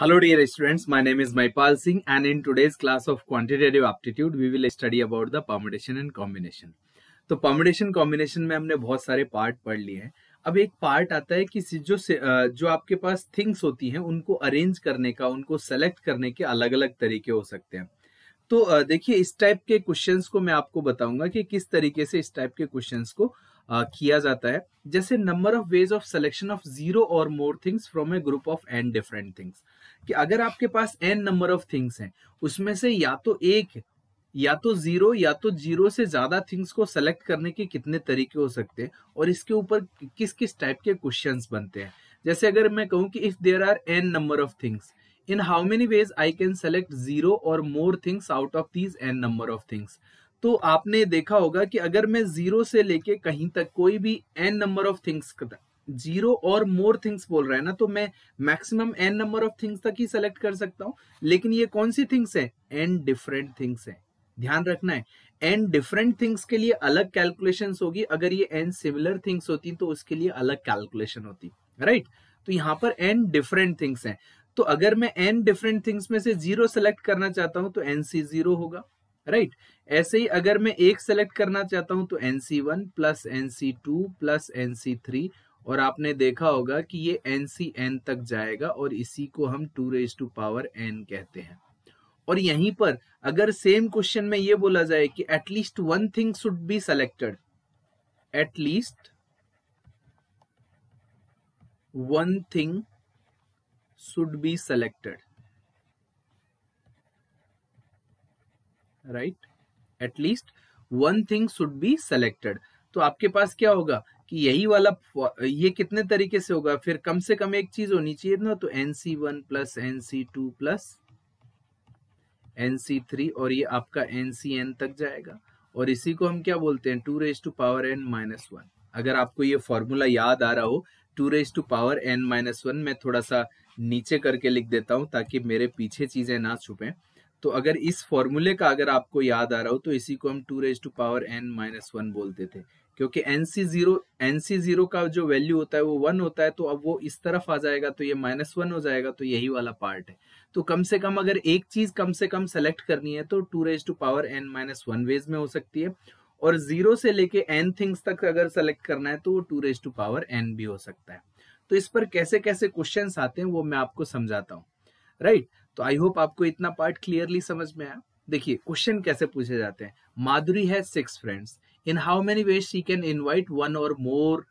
Hello dear students, my name is Maipal Singh and in today's class of quantitative aptitude we will study about the permutation and combination. तो permutation combination में हमने बहुत सारे part पढ़ लिए हैं अब एक पार्ट आता है कि जो जो आपके पास थिंग्स होती हैं उनको अरेंज करने का उनको सेलेक्ट करने के अलग अलग तरीके हो सकते हैं तो देखिए इस टाइप के क्वेश्चंस को मैं आपको बताऊंगा कि किस तरीके से इस टाइप के क्वेश्चंस को आ, किया जाता है जैसे number of ways of selection of zero और more things from a group of and different things कि अगर आपके पास एन नंबर ऑफ थिंग्स हैं उसमें से या तो एक या तो जीरो या तो जीरो से ज्यादा थिंग्स को सेलेक्ट करने के कितने तरीके हो सकते हैं और इसके ऊपर किस किस टाइप के क्वेश्चंस बनते हैं जैसे अगर मैं कहूं कि if there are n number of things in how many ways I can select zero और more things out of these n number of things तो आपने देखा होगा कि अगर मैं जीरो से लेके कहीं तक कोई भी n number of things zero और मोर थिंग्स बोल रहा है ना तो मैं maximum n number of things तक ही सेलेक्ट कर सकता हूँ लेकिन ये कौन सी थिंग्स है एन डिफरेंट थिंग्स है ध्यान रखना है एन डिफरेंट थिंग्स के लिए अलग कैलकुलेशन होगी अगर ये एन सिमिलर थिंग्स होती तो उसके लिए अलग कैलकुलेशन होती राइट right? तो यहाँ पर एन डिफरेंट थिंग्स है तो अगर मैं एन डिफरेंट थिंग्स में से जीरो सेलेक्ट करना चाहता हूं तो एन सी जीरो होगा राइट right? ऐसे ही अगर मैं एक सेलेक्ट करना चाहता हूं तो n C one plus n C two plus n C three और आपने देखा होगा कि ये एन सी एन तक जाएगा और इसी को हम two raise to power n कहते हैं और यहीं पर अगर सेम क्वेश्चन में ये बोला जाए कि at least one thing should be selected at least one thing should be selected right at least one thing should be selected तो आपके पास क्या होगा कि यही वाला ये कितने तरीके से होगा फिर कम से कम एक चीज होनी चाहिए ना तो n C one plus n C two plus n C three और ये आपका एन सी एन तक जाएगा और इसी को हम क्या बोलते हैं two raise to power n minus one अगर आपको ये फॉर्मूला याद आ रहा हो two raise to power n minus one मैं थोड़ा सा नीचे करके लिख देता हूं ताकि मेरे पीछे चीजें ना छुपे तो अगर इस फॉर्मूले का अगर आपको याद आ रहा हो तो इसी को हम two raise to power n minus one बोलते थे क्योंकि n C zero n C zero का जो वैल्यू होता है वो वन होता है तो अब वो इस तरफ आ जाएगा तो ये माइनस वन हो जाएगा तो यही वाला पार्ट है तो कम से कम अगर एक चीज कम से कम सेलेक्ट करनी है तो two raise to power n minus one ways में हो सकती है और जीरो से लेके एन थिंग्स तक अगर सेलेक्ट करना है तो वो two raise to power n भी हो सकता है तो इस पर कैसे कैसे क्वेश्चन आते हैं वो मैं आपको समझाता हूँ राइट right? तो आई होप आपको इतना पार्ट क्लियरली समझ में आया देखिए क्वेश्चन कैसे पूछे जाते हैं माधुरी है six friends in how many ways she can invite one or more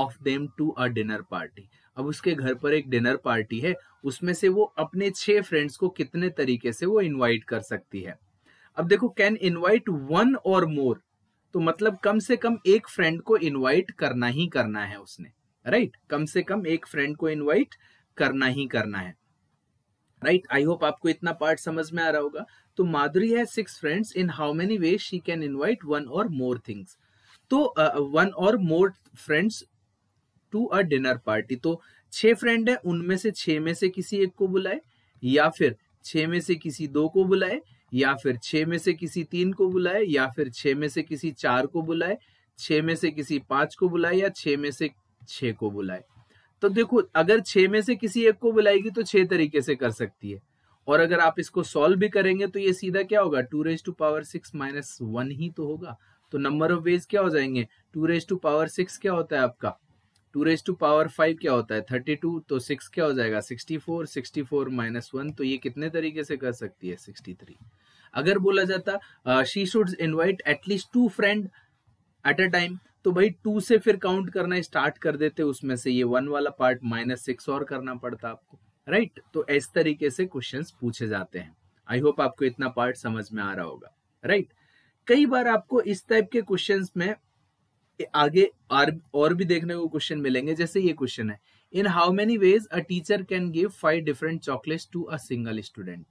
of them to a dinner party अब उसके घर पर एक डिनर पार्टी है उसमें से वो अपने छह फ्रेंड्स को कितने तरीके से वो इनवाइट कर सकती है अब देखो कैन इनवाइट वन और मोर तो मतलब कम से कम एक फ्रेंड को इनवाइट करना ही करना है उसने राइट right? कम से कम एक फ्रेंड को इनवाइट करना ही करना है राइट आई होप आपको इतना पार्ट समझ में आ रहा होगा तो माधुरी है six friends in how many way she can invite one or more things तो one or more friends to a dinner party तो छह फ्रेंड है उनमें से छह में से किसी एक को बुलाए या फिर छह में से किसी दो को बुलाए या फिर छह में से किसी तीन को बुलाए या फिर छह में से किसी चार को बुलाए छह में से किसी पांच को बुलाए या छह में से छह को बुलाए तो देखो अगर छह में से किसी एक को बुलाएगी तो छह तरीके से कर सकती है और अगर आप इसको सॉल्व भी करेंगे तो ये सीधा क्या होगा two raise to power six minus one ही तो होगा तो नंबर ऑफ वेज क्या हो जाएंगे two raise to power six क्या होता है आपका two raise to power five क्या होता है थर्टी टू तो सिक्स क्या हो जाएगा sixty four sixty four minus one तो ये कितने तरीके से कर सकती है सिक्सटी थ्री अगर बोला जाता she should invite at least two friend at a time तो भाई टू से फिर काउंट करना स्टार्ट कर देते उसमें से ये वन वाला पार्ट माइनस सिक्स और करना पड़ता आपको राइट right? तो इस तरीके से क्वेश्चंस पूछे जाते हैं आई होप आपको इतना पार्ट समझ में आ रहा होगा राइट right? कई बार आपको इस टाइप के क्वेश्चंस में आगे और भी देखने को क्वेश्चन मिलेंगे जैसे ये क्वेश्चन है in how many ways a teacher can give five different chocolates to a single student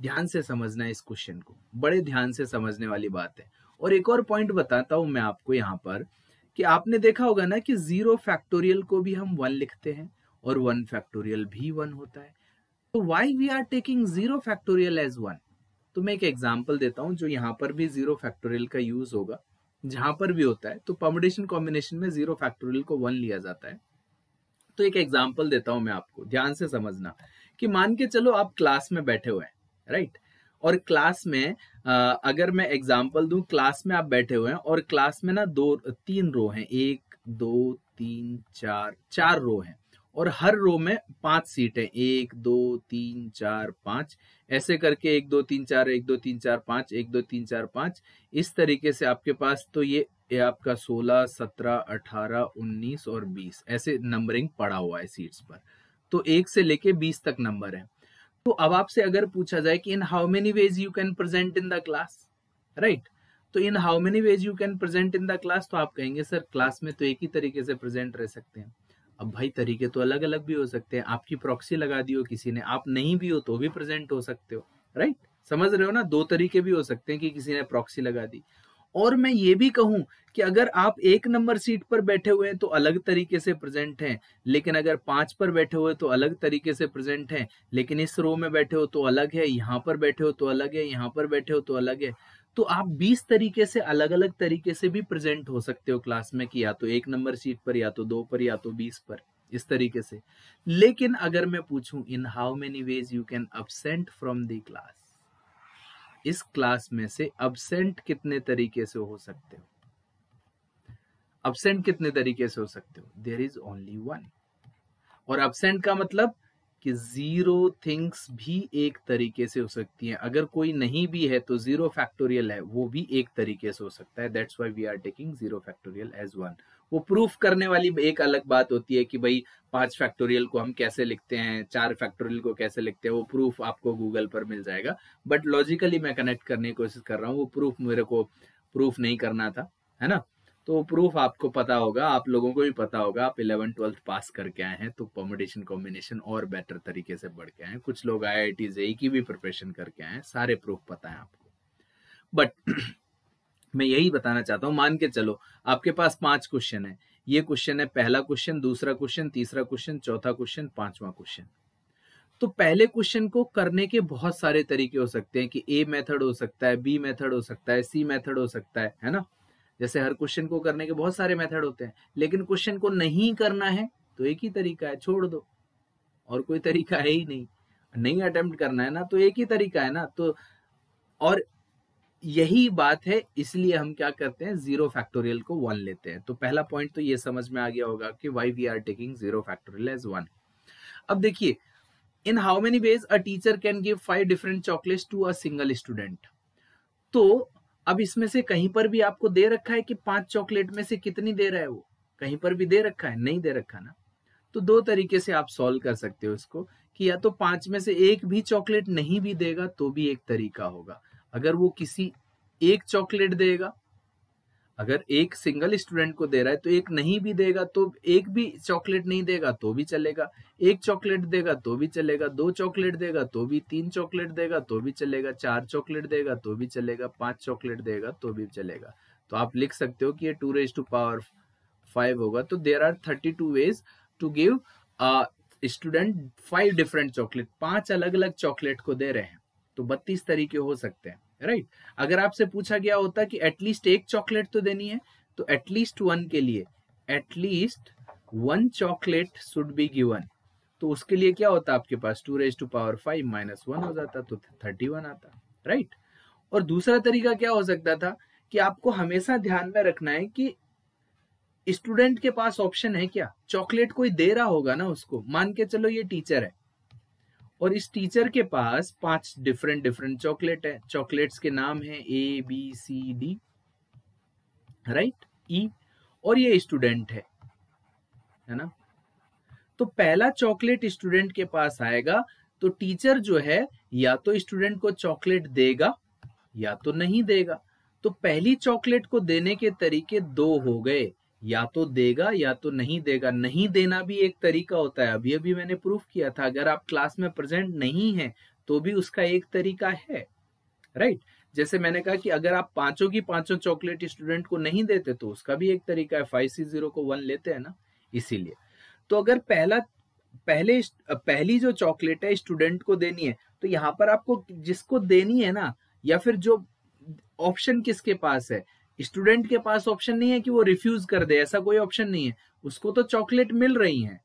ध्यान से समझना है इस क्वेश्चन को बड़े ध्यान से समझने वाली बात है और एक और पॉइंट बताता हूं मैं आपको यहाँ पर कि आपने देखा होगा ना कि जीरो फैक्टोरियल को भी हम वन लिखते हैं और वन फैक्टोरियल भी वन होता है तो why we are taking zero factorial as one तो मैं एक एग्जाम्पल देता हूँ जो यहाँ पर भी जीरो फैक्टोरियल का यूज होगा जहां पर भी होता है तो परमोडेशन कॉम्बिनेशन में जीरो फैक्टोरियल को वन लिया जाता है तो एक एग्जाम्पल देता हूं मैं आपको ध्यान से समझना कि मान के चलो आप क्लास में बैठे हुए हैं राइट और क्लास में आ, अगर मैं एग्जाम्पल दू क्लास में आप बैठे हुए हैं और क्लास में ना दो तीन रो हैं एक दो तीन चार चार रो हैं और हर रो में पांच सीटें एक दो तीन चार पांच ऐसे करके एक दो तीन चार एक दो तीन चार पांच एक दो तीन चार पांच इस तरीके से आपके पास तो ये ये आपका 16, 17, 18, 19 और 20 ऐसे नंबरिंग पड़ा हुआ है सीट्स पर तो एक से लेके 20 तक नंबर है तो अब आपसे अगर पूछा जाए कि in how many ways you can present in the class right तो in how many ways you can present in the class तो आप कहेंगे सर क्लास में तो एक ही तरीके से प्रेजेंट रह सकते हैं अब भाई तरीके तो अलग अलग भी हो सकते हैं आपकी प्रॉक्सी लगा दी हो किसी ने आप नहीं भी हो तो भी प्रेजेंट हो सकते हो राइट समझ रहे हो ना दो तरीके भी हो सकते हैं कि किसी ने प्रॉक्सी लगा दी और मैं ये भी कहूं कि अगर आप एक नंबर सीट पर बैठे हुए हैं तो अलग तरीके से प्रेजेंट हैं लेकिन अगर पांच पर बैठे हुए तो अलग तरीके से प्रेजेंट हैं लेकिन इस रो में बैठे हो तो अलग है यहाँ पर बैठे हो तो अलग है यहाँ पर बैठे हो तो अलग है तो आप 20 तरीके से अलग अलग तरीके से भी प्रेजेंट हो सकते हो क्लास में कि या तो एक नंबर सीट पर या तो दो पर या तो बीस पर इस तरीके से लेकिन अगर मैं पूछूं in how many ways you can absent from the class इस क्लास में से अबसेंट कितने तरीके से हो सकते हो अबसेंट कितने तरीके से हो सकते हो देर इज ओनली वन और अबसेंट का मतलब कि जीरो थिंग्स भी एक तरीके से हो सकती हैं अगर कोई नहीं भी है तो जीरो फैक्टोरियल है वो भी एक तरीके से हो सकता है that's why we are taking zero factorial as one वो प्रूफ करने वाली एक अलग बात होती है कि भाई पांच फैक्टोरियल को हम कैसे लिखते हैं चार फैक्टोरियल को कैसे लिखते हैं वो प्रूफ आपको गूगल पर मिल जाएगा बट लॉजिकली मैं कनेक्ट करने की कोशिश कर रहा हूँ वो प्रूफ मेरे को प्रूफ नहीं करना था है ना तो प्रूफ आपको पता होगा आप लोगों को भी पता होगा आप इलेवन ट्वेल्थ पास करके आए हैं तो परमिटेशन कॉम्बिनेशन और बेटर तरीके से बढ़ के आए हैं कुछ लोग आई आई टी जेई की भी प्रिपरेशन करके आए हैं सारे प्रूफ पता है आपको बट मैं यही बताना चाहता हूँ मान के चलो आपके पास पांच क्वेश्चन है ये क्वेश्चन है पहला क्वेश्चन दूसरा क्वेश्चन तीसरा क्वेश्चन चौथा क्वेश्चन पांचवा क्वेश्चन तो पहले क्वेश्चन को करने के बहुत सारे तरीके हो सकते हैं कि ए मेथड हो सकता है बी मेथड हो सकता है सी मेथड हो सकता है है ना जैसे हर क्वेश्चन को करने के बहुत सारे मेथड होते हैं लेकिन क्वेश्चन को नहीं करना है तो एक ही तरीका है छोड़ दो और कोई तरीका है ही नहीं नहीं अटेम्प्ट करना है ना तो एक ही तरीका है ना तो और यही बात है इसलिए हम क्या करते हैं जीरो फैक्टोरियल को वन लेते हैं तो पहला पॉइंट तो ये समझ में आ गया होगा कि why we are taking zero factorial as one अब देखिए in how many ways a teacher can give five different chocolates to a single student तो अब इसमें से कहीं पर भी आपको दे रखा है कि पांच चॉकलेट में से कितनी दे रहा है वो कहीं पर भी दे रखा है नहीं दे रखा ना तो दो तरीके से आप सॉल्व कर सकते हो इसको कि या तो पांच में से एक भी चॉकलेट नहीं भी देगा तो भी एक तरीका होगा अगर वो किसी एक चॉकलेट देगा अगर एक सिंगल स्टूडेंट को दे रहा है तो एक नहीं भी देगा तो एक भी चॉकलेट नहीं देगा तो भी चलेगा एक चॉकलेट देगा तो भी चलेगा दो चॉकलेट देगा तो भी तीन चॉकलेट देगा तो भी चलेगा चार चॉकलेट देगा तो भी चलेगा पांच चॉकलेट देगा तो भी चलेगा तो आप लिख सकते हो कि ये two raise to power five होगा तो there are thirty two ways to give student five different chocolate पांच अलग अलग चॉकलेट को दे रहे हैं तो बत्तीस तरीके हो सकते हैं राइट अगर आपसे पूछा गया होता कि एटलीस्ट एक चॉकलेट तो देनी है तो एटलीस्ट वन के लिए at least one chocolate should be given तो उसके लिए क्या होता आपके पास two raise to power five minus one हो जाता तो थर्टी वन आता राइट और दूसरा तरीका क्या हो सकता था कि आपको हमेशा ध्यान में रखना है कि स्टूडेंट के पास ऑप्शन है क्या चॉकलेट कोई दे रहा होगा ना उसको मान के चलो ये टीचर है और इस टीचर के पास पांच डिफरेंट डिफरेंट चॉकलेट है चॉकलेट्स के नाम है A B C D right E और ये स्टूडेंट है है ना तो पहला चॉकलेट स्टूडेंट के पास आएगा तो टीचर जो है या तो स्टूडेंट को चॉकलेट देगा या तो नहीं देगा तो पहली चॉकलेट को देने के तरीके दो हो गए या तो देगा या तो नहीं देगा नहीं देना भी एक तरीका होता है अभी अभी मैंने प्रूफ किया था अगर आप क्लास में प्रेजेंट नहीं है तो भी उसका एक तरीका है राइट right? जैसे मैंने कहा कि अगर आप पांचों की पांचों चॉकलेट स्टूडेंट को नहीं देते तो उसका भी एक तरीका है फाइव सी जीरो को वन लेते हैं ना इसीलिए तो अगर पहला पहले पहली जो चॉकलेट है स्टूडेंट को देनी है तो यहाँ पर आपको जिसको देनी है ना या फिर जो ऑप्शन किसके पास है स्टूडेंट के पास ऑप्शन नहीं है कि वो रिफ्यूज कर दे ऐसा कोई ऑप्शन नहीं है उसको तो चॉकलेट मिल रही है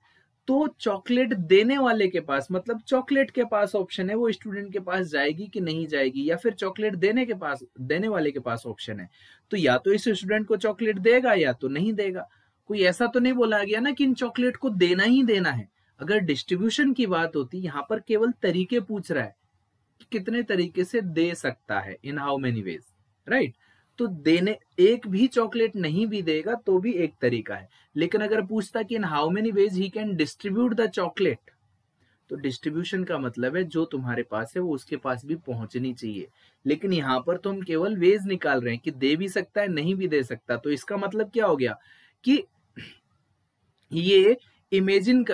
तो चॉकलेट देने वाले के पास मतलब चॉकलेट के पास ऑप्शन है वो स्टूडेंट के पास जाएगी कि नहीं जाएगी या फिर चॉकलेट देने के पास देने वाले के पास ऑप्शन है तो या तो इस स्टूडेंट को चॉकलेट देगा या तो नहीं देगा कोई ऐसा तो नहीं बोला गया ना कि इन चॉकलेट को देना ही देना है अगर डिस्ट्रीब्यूशन की बात होती यहां पर केवल तरीके पूछ रहा है कि कितने तरीके से दे सकता है in how many ways right तो देने एक भी चॉकलेट नहीं भी देगा तो भी एक तरीका है लेकिन अगर पूछता कि in how many ways he can distribute the chocolate तो डिस्ट्रीब्यूशन का मतलब है जो तुम्हारे पास है वो उसके पास भी पहुंचनी चाहिए लेकिन यहाँ पर तो हम केवल वेज निकाल रहे हैं कि दे भी सकता है नहीं भी दे सकता तो इसका मतलब क्या हो गया कि ये इमेजिन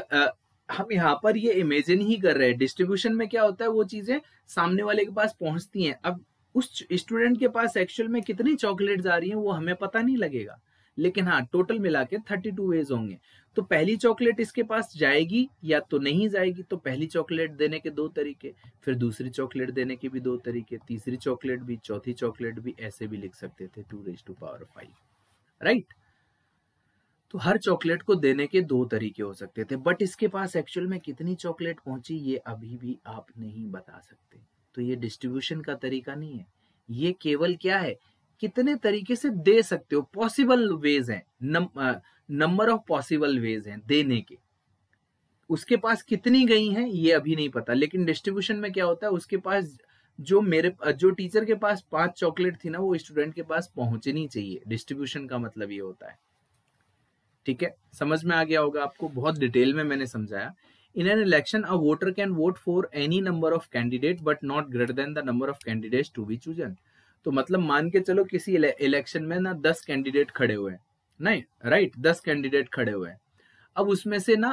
हम यहाँ पर ये इमेजिन ही कर रहे हैं डिस्ट्रीब्यूशन में क्या होता है वो चीजें सामने वाले के पास पहुंचती हैं अब उस स्टूडेंट के पास एक्चुअल में कितनी चॉकलेट आ रही है वो हमें पता नहीं लगेगा लेकिन हाँ टोटल मिला के थर्टी टू वेज होंगे तो पहली चॉकलेट इसके पास जाएगी या तो नहीं जाएगी तो पहली चॉकलेट देने के दो तरीके फिर दूसरी चॉकलेट देने के भी दो तरीके तीसरी चॉकलेट भी चौथी चॉकलेट भी ऐसे भी लिख सकते थे two raise to power five right तो हर चॉकलेट को देने के दो तरीके हो सकते थे बट इसके पास एक्चुअल में कितनी चॉकलेट पहुंची ये अभी भी आप नहीं बता सकते तो ये डिस्ट्रीब्यूशन का तरीका नहीं है ये केवल क्या है कितने तरीके से दे सकते हो पॉसिबल वेज हैं नंबर ऑफ पॉसिबल वेज हैं देने के उसके पास कितनी गई हैं ये अभी नहीं पता लेकिन डिस्ट्रीब्यूशन में क्या होता है उसके पास जो मेरे जो टीचर के पास पांच चॉकलेट थी ना वो स्टूडेंट के पास पहुंचनी चाहिए डिस्ट्रीब्यूशन का मतलब ये होता है ठीक है समझ में आ गया होगा आपको बहुत डिटेल में मैंने समझाया in an election a voter can vote for any number of candidate but not greater than the number of candidates to be chosen तो मतलब मान के चलो किसी इलेक्शन में ना दस कैंडिडेट खड़े हुए हैं नहीं राइट दस कैंडिडेट खड़े हुए हैं अब उसमें से ना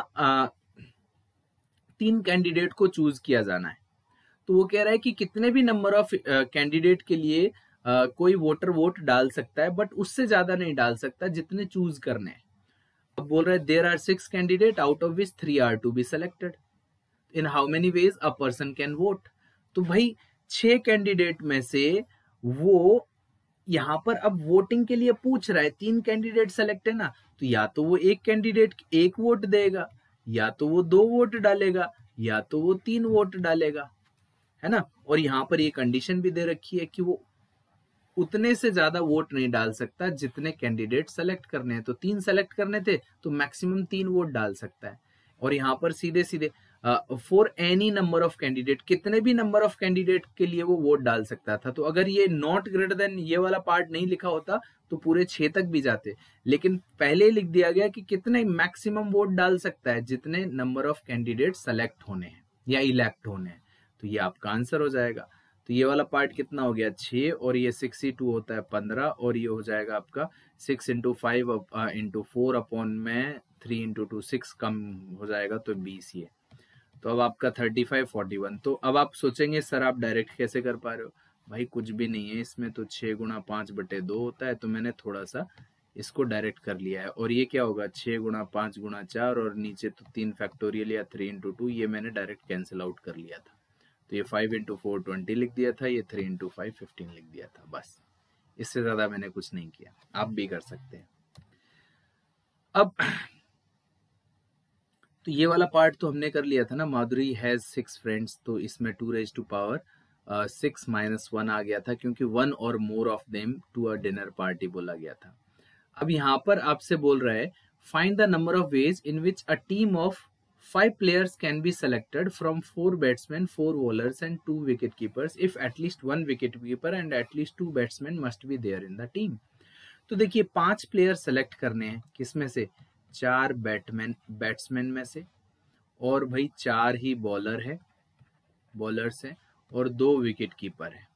तीन कैंडिडेट को चूज किया जाना है तो वो कह रहा है कि कितने भी नंबर ऑफ कैंडिडेट के लिए आ, कोई वोटर वोट डाल सकता है बट उससे ज्यादा नहीं डाल सकता जितने चूज करने हैं अब बोल रहा है there are six candidate out of which three are to be selected in how many ways a person can vote तो भाई छह कैंडिडेट में से वो यहाँ पर अब वोटिंग के लिए पूछ रहा है तीन कैंडिडेट सेलेक्ट है ना तो या तो वो एक कैंडिडेट एक वोट देगा या तो वो दो वोट डालेगा या तो वो तीन वोट डालेगा है ना और यहाँ पर ये कंडीशन भी दे रखी है कि वो उतने से ज्यादा वोट नहीं डाल सकता जितने कैंडिडेट सेलेक्ट करने हैं तो तीन सेलेक्ट करने थे तो मैक्सिमम तीन वोट डाल सकता है और यहाँ पर सीधे सीधे for any number of candidate कितने भी नंबर ऑफ कैंडिडेट के लिए वो वोट डाल सकता था तो अगर ये नॉट ग्रेटर देन ये वाला पार्ट नहीं लिखा होता तो पूरे छह तक भी जाते लेकिन पहले लिख दिया गया कि कितने मैक्सिमम वोट डाल सकता है जितने नंबर ऑफ कैंडिडेट सेलेक्ट होने हैं या इलेक्ट होने हैं तो ये आपका आंसर हो जाएगा तो ये वाला पार्ट कितना हो गया छः और ये सिक्सटी टू होता है पंद्रह और ये हो जाएगा आपका six into five into four upon में थ्री इंटू टू सिक्स कम हो जाएगा तो बीस ये तो अब आपका थर्टी फाइव फोर्टी वन तो अब आप सोचेंगे सर आप डायरेक्ट कैसे कर पा रहे हो भाई कुछ भी नहीं है इसमें तो छः गुणा पाँच बटे दो होता है तो मैंने थोड़ा सा इसको डायरेक्ट कर लिया है और ये क्या होगा छः गुणा पाँच गुणा चार और नीचे तो तीन फैक्टोरियल या थ्री इंटू टू ये मैंने डायरेक्ट कैंसिल आउट कर लिया था तो ये फाइव इंटू फोर ट्वेंटी लिख दिया था ये थ्री इंटू फाइव फिफ्टीन लिख दिया था बस इससे ज़्यादा मैंने कुछ नहीं किया आप भी कर सकते हैं अब तो ये वाला पार्ट तो हमने कर लिया था ना माधुरी हैज सिक्स फ्रेंड्स तो इसमें two raise to power six minus one आ गया था क्योंकि one or more of them to a dinner party बोला गया था अब यहां पर आपसे बोल रहा है find the number of ways in which a team of five players can be selected from four batsman four bowlers and two wicket keepers if at least one wicket keeper and at least two batsman must be there in the team तो देखिए पांच player select करने हैं किसमें से चार Batman batsman में से और भाई चार ही बॉलर है बॉलर्स है और दो विकेट कीपर है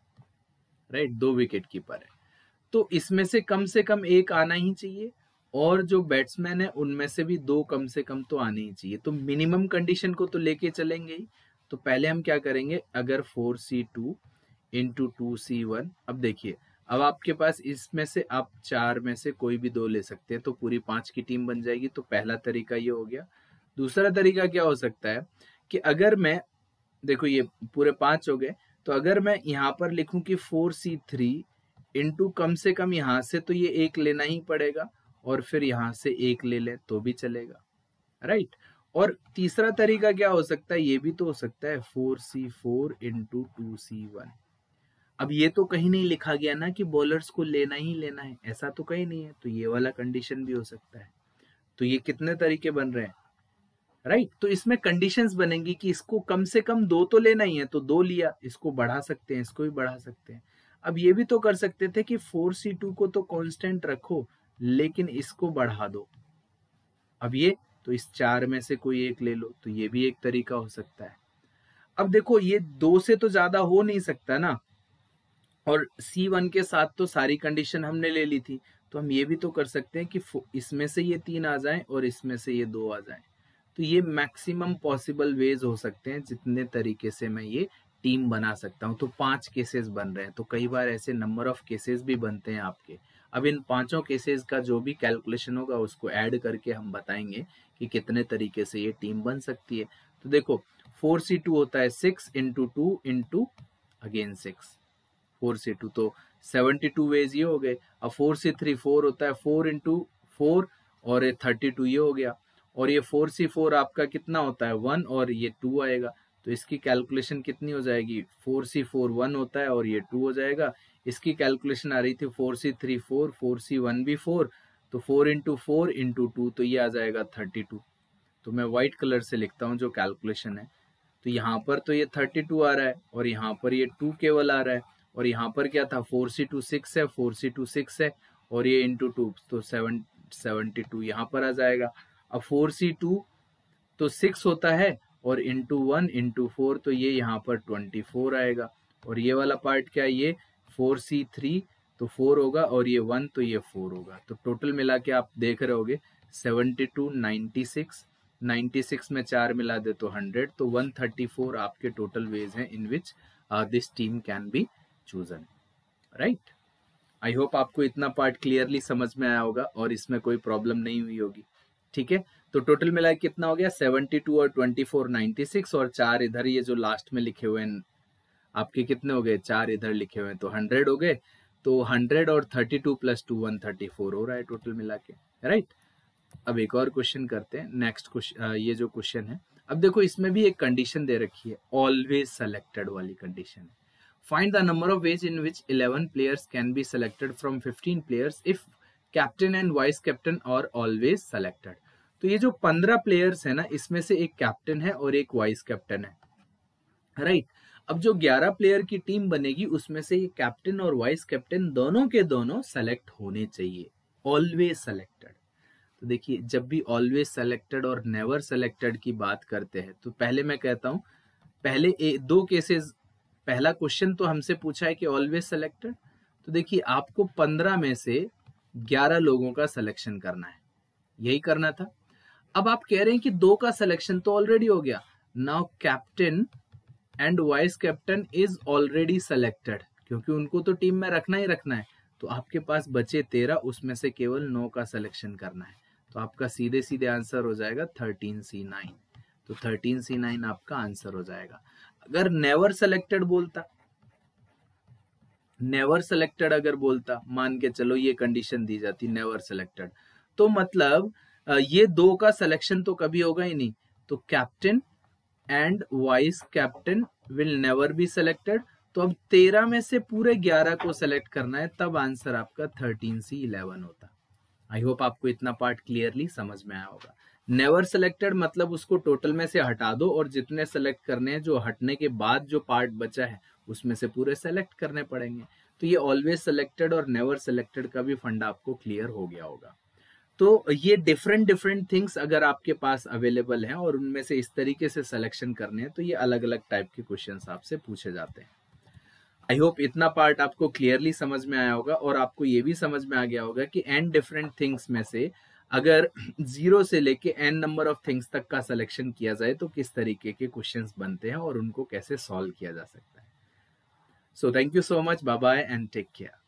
राइट दो विकेट कीपर है तो इसमें से कम से कम एक आना ही चाहिए और जो बैट्समैन है उनमें से भी दो कम से कम तो आने ही चाहिए तो मिनिमम कंडीशन को तो लेके चलेंगे ही तो पहले हम क्या करेंगे अगर four C two into two C one अब देखिए अब आपके पास इसमें से आप चार में से कोई भी दो ले सकते हैं तो पूरी पांच की टीम बन जाएगी तो पहला तरीका ये हो गया दूसरा तरीका क्या हो सकता है कि अगर मैं देखो ये पूरे पांच हो गए तो अगर मैं यहाँ पर लिखूं कि फोर सी थ्री इंटू कम से कम यहाँ से तो ये एक लेना ही पड़ेगा और फिर यहां से एक ले लें तो भी चलेगा राइट और तीसरा तरीका क्या हो सकता है ये भी तो हो सकता है four C four into two C one अब ये तो कहीं नहीं लिखा गया ना कि बॉलर्स को लेना ही लेना है ऐसा तो कहीं नहीं है तो ये वाला कंडीशन भी हो सकता है तो ये कितने तरीके बन रहे हैं राइट right? तो इसमें कंडीशंस बनेंगी कि इसको कम से कम दो तो लेना ही है तो दो लिया इसको बढ़ा सकते हैं इसको भी बढ़ा सकते हैं अब ये भी तो कर सकते थे कि फोर सी टू को तो कांस्टेंट रखो लेकिन इसको बढ़ा दो अब ये तो इस चार में से कोई एक ले लो तो ये भी एक तरीका हो सकता है अब देखो ये दो से तो ज्यादा हो नहीं सकता ना और सी वन के साथ तो सारी कंडीशन हमने ले ली थी तो हम ये भी तो कर सकते हैं कि इसमें से ये तीन आ जाएं और इसमें से ये दो आ जाएं तो ये मैक्सिमम पॉसिबल वेज हो सकते हैं जितने तरीके से मैं ये टीम बना सकता हूँ तो पांच केसेस बन रहे हैं तो कई बार ऐसे नंबर ऑफ केसेस भी बनते हैं आपके अब इन पांचों केसेस का जो भी कैलकुलेशन होगा उसको ऐड करके हम बताएंगे कि कितने तरीके से ये टीम बन सकती है तो देखो फोर सी टू होता है six into two into again six four C two तो सेवेंटी टू वेज ये हो गए अब फोर सी थ्री फोर होता है फोर इंटू फोर और ये थर्टी टू ये हो गया और ये फोर सी फोर आपका कितना होता है वन और ये टू आएगा तो इसकी कैलकुलेशन कितनी हो जाएगी फोर सी फोर वन होता है और ये टू हो जाएगा इसकी कैलकुलेशन आ रही थी four C three four four C one be four तो four into four into two तो ये आ जाएगा थर्टी टू तो मैं वाइट कलर से लिखता हूँ जो कैलकुलेशन है तो यहाँ पर तो ये थर्टी टू आ रहा है और यहाँ पर ये टू केवल आ रहा है और यहाँ पर क्या था फोर सी टू सिक्स है फोर सी टू सिक्स है और ये इंटू टू तो सेवन सेवनटी टू यहाँ पर आ जाएगा अब फोर सी टू तो सिक्स होता है और इंटू वन इंटू फोर तो ये यहाँ पर ट्वेंटी फोर आएगा और ये वाला पार्ट क्या है ये फोर सी थ्री तो फोर होगा और ये वन तो ये फोर होगा तो टोटल मिला के आप देख रहे होगे seventy two ninety six ninety six में चार मिला दे तो हंड्रेड तो वन थर्टी फोर आपके टोटल वेज हैं in which this team can be chosen right I hope आपको इतना पार्ट क्लियरली समझ में आया होगा और इसमें कोई प्रॉब्लम नहीं हुई होगी ठीक है तो टोटल मिला कितना हो गया टू और ट्वेंटी फोर नाइन्टी सिक्स और चार इधर ये जो लास्ट में लिखे हुए हैं आपके कितने हो गए चार इधर लिखे हुए तो हंड्रेड हो गए तो हंड्रेड और thirty two plus two one thirty four हो रहा है टोटल मिला के राइट अब एक और क्वेश्चन करते हैं नेक्स्ट क्वेश्चन ये जो क्वेश्चन है अब देखो इसमें भी एक कंडीशन दे रखी है ऑलवेज सेलेक्टेड वाली कंडीशन है find the number of ways in which eleven players can be selected from fifteen players if captain and vice captain are always selected तो ये जो पंद्रह प्लेयर्स है ना इसमें से एक कैप्टन है और एक वाइस कैप्टन है राइट right? अब जो 11 प्लेयर की टीम बनेगी उसमें से ये कैप्टन और वाइस कैप्टन दोनों के दोनों सेलेक्ट होने चाहिए ऑलवेज सेलेक्टेड तो देखिए जब भी always selected or never selected की बात करते हैं तो पहले मैं कहता हूं पहले ए, दो केसेस पहला क्वेश्चन तो हमसे पूछा है कि ऑलवेज सेलेक्टेड तो देखिए आपको पंद्रह में से ग्यारह लोगों का सिलेक्शन करना है यही करना था अब आप कह रहे हैं कि दो का सिलेक्शन तो ऑलरेडी हो गया now captain and vice captain is already selected क्योंकि उनको तो टीम में रखना ही रखना है तो आपके पास बचे तेरह उसमें से केवल नौ का सिलेक्शन करना है तो आपका सीधे सीधे आंसर हो जाएगा थर्टीन सी नाइन तो थर्टीन सी नाइन आपका आंसर हो जाएगा अगर नेवर सेलेक्टेड बोलता नेवर सेलेक्टेड अगर बोलता मान के चलो ये कंडीशन दी जाती नेवर सेलेक्टेड तो मतलब ये दो का सिलेक्शन तो कभी होगा ही नहीं तो captain and vice captain will never be selected तो अब तेरह में से पूरे ग्यारह को सेलेक्ट करना है तब आंसर आपका थर्टीन सी इलेवन होता आई होप आपको इतना पार्ट क्लियरली समझ में आया होगा नेवर सेलेक्टेड मतलब उसको टोटल में से हटा दो और जितने सेलेक्ट करने हैं जो हटने के बाद जो पार्ट बचा है उसमें से पूरे सेलेक्ट करने पड़ेंगे तो ये always selected or never selected का भी फंड आपको क्लियर हो गया होगा तो ये डिफरेंट डिफरेंट थिंग्स अगर आपके पास अवेलेबल हैं और उनमें से इस तरीके से सिलेक्शन करने हैं तो ये अलग अलग टाइप के क्वेश्चन आपसे पूछे जाते हैं आई होप इतना पार्ट आपको क्लियरली समझ में आया होगा और आपको ये भी समझ में आ गया होगा कि एन डिफरेंट थिंग्स में से अगर जीरो से लेके एन नंबर ऑफ थिंग्स तक का सिलेक्शन किया जाए तो किस तरीके के क्वेश्चन बनते हैं और उनको कैसे सॉल्व किया जा सकता है so thank you so much bye and take care